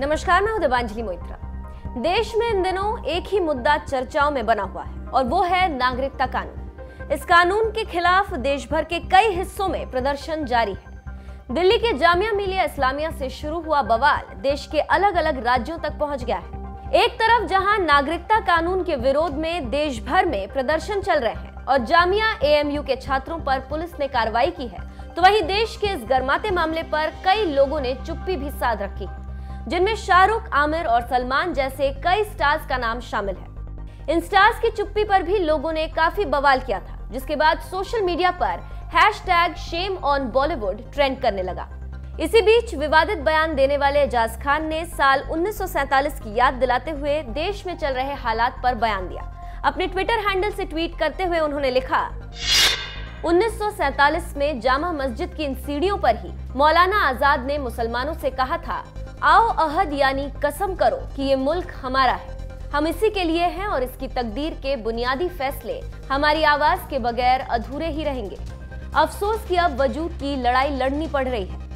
नमस्कार मैं हूं देवांजलि मोइत्रा देश में इन दिनों एक ही मुद्दा चर्चाओं में बना हुआ है और वो है नागरिकता कानून इस कानून के खिलाफ देश भर के कई हिस्सों में प्रदर्शन जारी है दिल्ली के जामिया मिलिया इस्लामिया से शुरू हुआ बवाल देश के अलग अलग राज्यों तक पहुंच गया है एक तरफ जहां नागरिकता कानून के विरोध में देश भर में प्रदर्शन चल रहे हैं और जामिया एएमयू के छात्रों पर पुलिस ने कार्रवाई की है तो वहीं देश के इस गर्माते मामले पर कई लोगों ने चुप्पी भी साध रखी जिनमें शाहरुख आमिर और सलमान जैसे कई स्टार्स का नाम शामिल है इन स्टार्स की चुप्पी पर भी लोगों ने काफी बवाल किया था जिसके बाद सोशल मीडिया पर hashtag shame on Bollywood trend करने लगा इसी बीच विवादित बयान देने वाले एजाज खान ने साल उन्नीस की याद दिलाते हुए देश में चल रहे हालात पर बयान दिया अपने ट्विटर हैंडल से ट्वीट करते हुए उन्होंने लिखा उन्नीस में जामा मस्जिद की इन सीढ़ियों पर ही मौलाना आजाद ने मुसलमानों से कहा था आओ अहद यानी कसम करो कि ये मुल्क हमारा है हम इसी के लिए हैं और इसकी तकदीर के बुनियादी फैसले हमारी आवाज के बगैर अधूरे ही रहेंगे अफसोस की अब वजूद की लड़ाई लड़नी पड़ रही है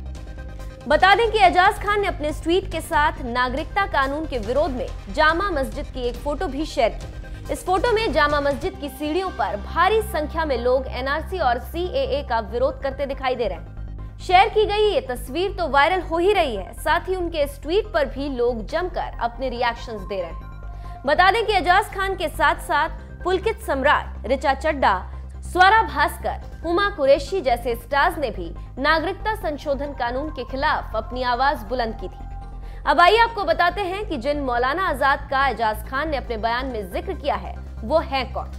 बता दें कि एजाज खान ने अपने ट्वीट के साथ नागरिकता कानून के विरोध में जामा मस्जिद की एक फोटो भी शेयर की इस फोटो में जामा मस्जिद की सीढ़ियों पर भारी संख्या में लोग एनआरसी और सीएए का विरोध करते दिखाई दे रहे हैं शेयर की गई ये तस्वीर तो वायरल हो ही रही है साथ ही उनके इस ट्वीट पर भी लोग जमकर अपने रिएक्शन दे रहे हैं बता दें कि एजाज खान के साथ साथ पुलकित सम्राट रिचा चड्डा स्वरा भास्कर हुमा कुरेशी जैसे स्टार्स ने भी नागरिकता संशोधन कानून के खिलाफ अपनी आवाज बुलंद की थी अब आइए आपको बताते हैं कि जिन मौलाना आजाद का एजाज खान ने अपने बयान में जिक्र किया है वो है कौन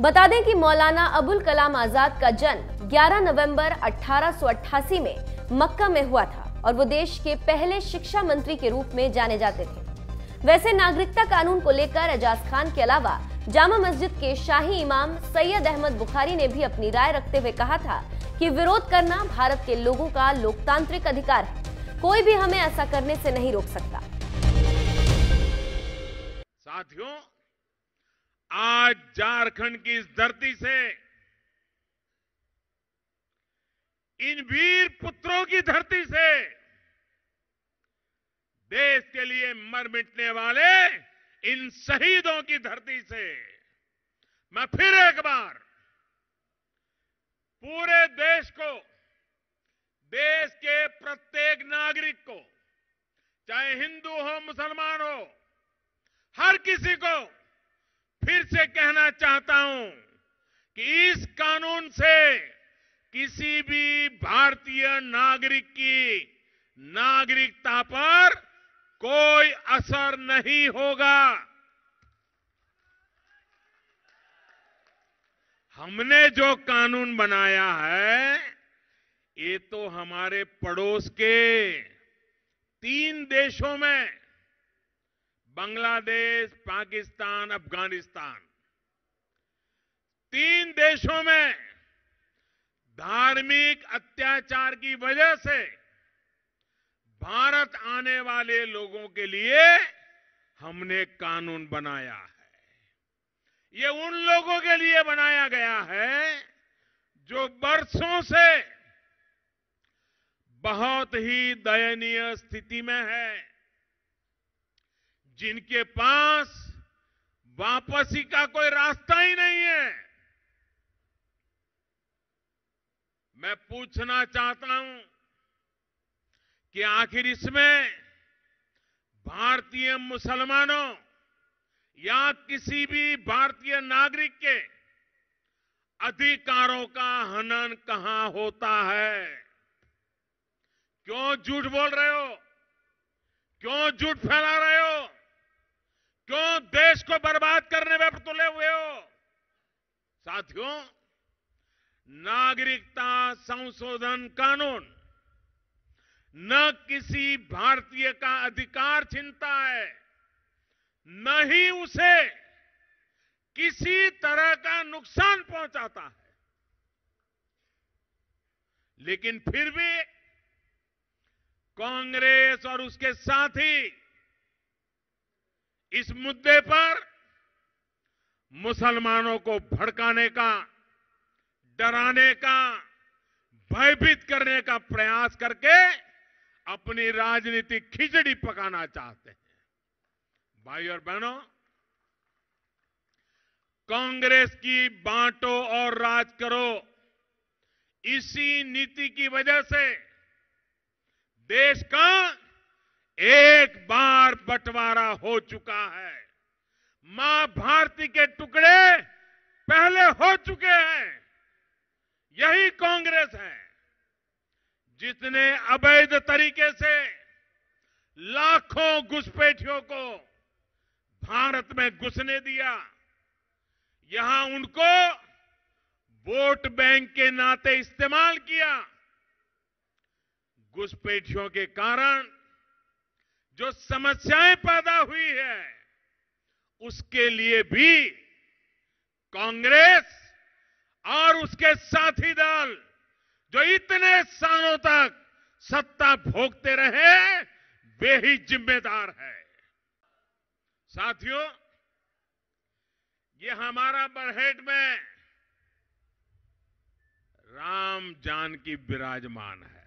बता दें कि मौलाना अबुल कलाम आजाद का जन्म 11 नवंबर 1888 में मक्का में हुआ था और वो देश के पहले शिक्षा मंत्री के रूप में जाने जाते थे वैसे नागरिकता कानून को लेकर एजाज खान के अलावा जामा मस्जिद के शाही इमाम सैयद अहमद बुखारी ने भी अपनी राय रखते हुए कहा था कि विरोध करना भारत के लोगों का लोकतांत्रिक अधिकार है कोई भी हमें ऐसा करने से नहीं रोक सकता साथियों आज झारखंड की इस धरती से इन वीर पुत्रों की धरती से देश के लिए मर मिटने वाले इन शहीदों की धरती से मैं फिर एक बार पूरे देश को देश के प्रत्येक नागरिक को चाहे हिंदू हो मुसलमान हो हर किसी को फिर से कहना चाहता हूं कि इस कानून से किसी भी भारतीय नागरिक की नागरिकता पर कोई असर नहीं होगा हमने जो कानून बनाया है ये तो हमारे पड़ोस के तीन देशों में बांग्लादेश पाकिस्तान अफगानिस्तान तीन देशों में धार्मिक अत्याचार की वजह से भारत आने वाले लोगों के लिए हमने कानून बनाया है ये उन लोगों के लिए बनाया गया है जो बरसों से बहुत ही दयनीय स्थिति में है जिनके पास वापसी का कोई रास्ता ही नहीं है मैं पूछना चाहता हूं कि आखिर इसमें भारतीय मुसलमानों या किसी भी भारतीय नागरिक के अधिकारों का हनन कहां होता है क्यों झूठ बोल रहे हो क्यों झूठ फैला रहे हो को बर्बाद करने में तुले हुए हो साथियों नागरिकता संशोधन कानून न किसी भारतीय का अधिकार छीनता है न ही उसे किसी तरह का नुकसान पहुंचाता है लेकिन फिर भी कांग्रेस और उसके साथी इस मुद्दे पर मुसलमानों को भड़काने का डराने का भयभीत करने का प्रयास करके अपनी राजनीतिक खिचड़ी पकाना चाहते हैं भाई और बहनों कांग्रेस की बांटो और राज करो इसी नीति की वजह से देश का एक बार बंटवारा हो चुका है मां भारती के टुकड़े पहले हो चुके हैं यही कांग्रेस है जिसने अवैध तरीके से लाखों घुसपैठियों को भारत में घुसने दिया यहां उनको वोट बैंक के नाते इस्तेमाल किया घुसपैठियों के कारण जो समस्याएं पैदा हुई है उसके लिए भी कांग्रेस और उसके साथी दल जो इतने सालों तक सत्ता भोगते रहे वे ही जिम्मेदार है साथियों ये हमारा बरहेट में राम की विराजमान है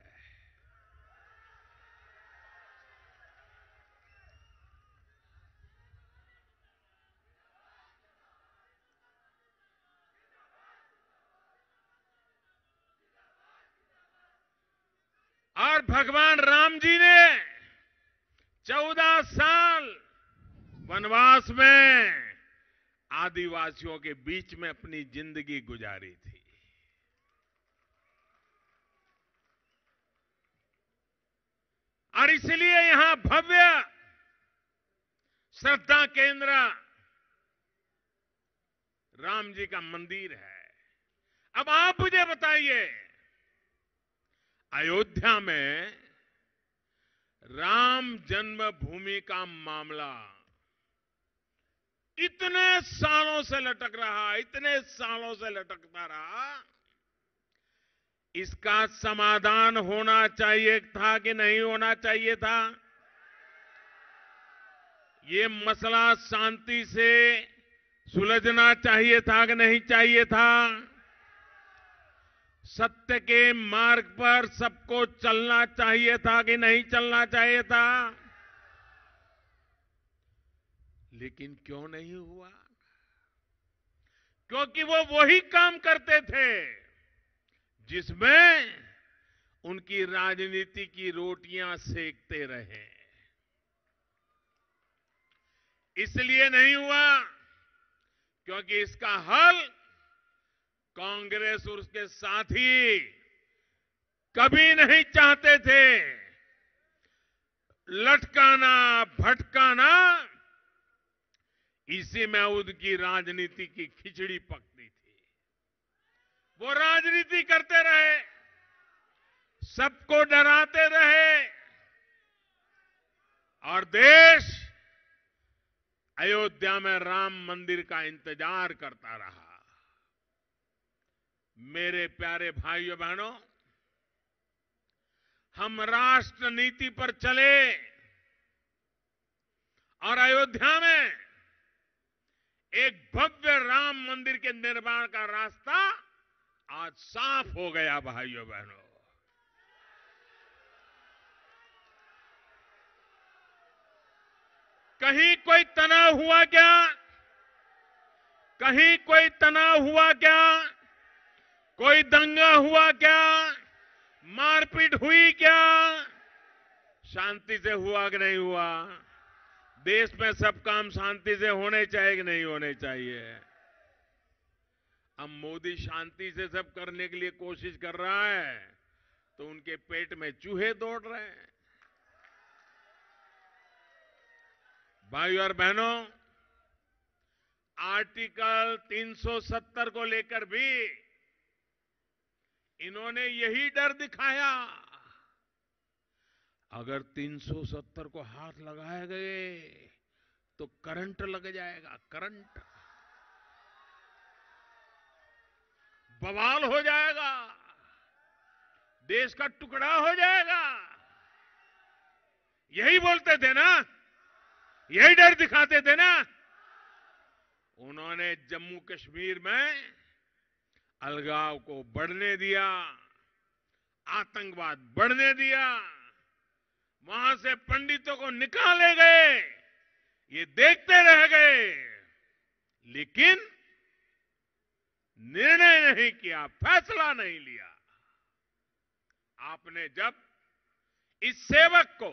और भगवान राम जी ने चौदह साल वनवास में आदिवासियों के बीच में अपनी जिंदगी गुजारी थी और इसलिए यहां भव्य श्रद्धा केंद्र राम जी का मंदिर है अब आप मुझे बताइए अयोध्या में राम जन्मभूमि का मामला इतने सालों से लटक रहा इतने सालों से लटकता रहा इसका समाधान होना चाहिए था कि नहीं होना चाहिए था ये मसला शांति से सुलझना चाहिए था कि नहीं चाहिए था सत्य के मार्ग पर सबको चलना चाहिए था कि नहीं चलना चाहिए था लेकिन क्यों नहीं हुआ क्योंकि वो वही काम करते थे जिसमें उनकी राजनीति की रोटियां सेकते रहे इसलिए नहीं हुआ क्योंकि इसका हल कांग्रेस और उसके साथी कभी नहीं चाहते थे लटकाना भटकाना इसी में उनकी राजनीति की खिचड़ी पकती थी वो राजनीति करते रहे सबको डराते रहे और देश अयोध्या में राम मंदिर का इंतजार करता रहा मेरे प्यारे भाइयों बहनों हम राष्ट्र नीति पर चले और अयोध्या में एक भव्य राम मंदिर के निर्माण का रास्ता आज साफ हो गया भाइयों बहनों कहीं कोई तनाव हुआ क्या कहीं कोई तनाव हुआ क्या कोई दंगा हुआ क्या मारपीट हुई क्या शांति से हुआ कि नहीं हुआ देश में सब काम शांति से होने चाहिए कि नहीं होने चाहिए अब मोदी शांति से सब करने के लिए कोशिश कर रहा है तो उनके पेट में चूहे दौड़ रहे हैं भाई और बहनों आर्टिकल 370 को लेकर भी इन्होंने यही डर दिखाया अगर 370 को हाथ लगाए गए तो करंट लग जाएगा करंट बवाल हो जाएगा देश का टुकड़ा हो जाएगा यही बोलते थे ना यही डर दिखाते थे ना उन्होंने जम्मू कश्मीर में अलगाव को बढ़ने दिया आतंकवाद बढ़ने दिया वहां से पंडितों को निकाले गए ये देखते रह गए लेकिन निर्णय नहीं किया फैसला नहीं लिया आपने जब इस सेवक को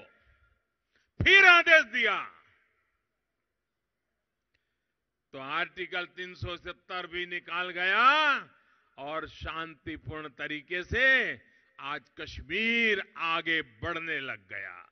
फिर आदेश दिया तो आर्टिकल 370 भी निकाल गया और शांतिपूर्ण तरीके से आज कश्मीर आगे बढ़ने लग गया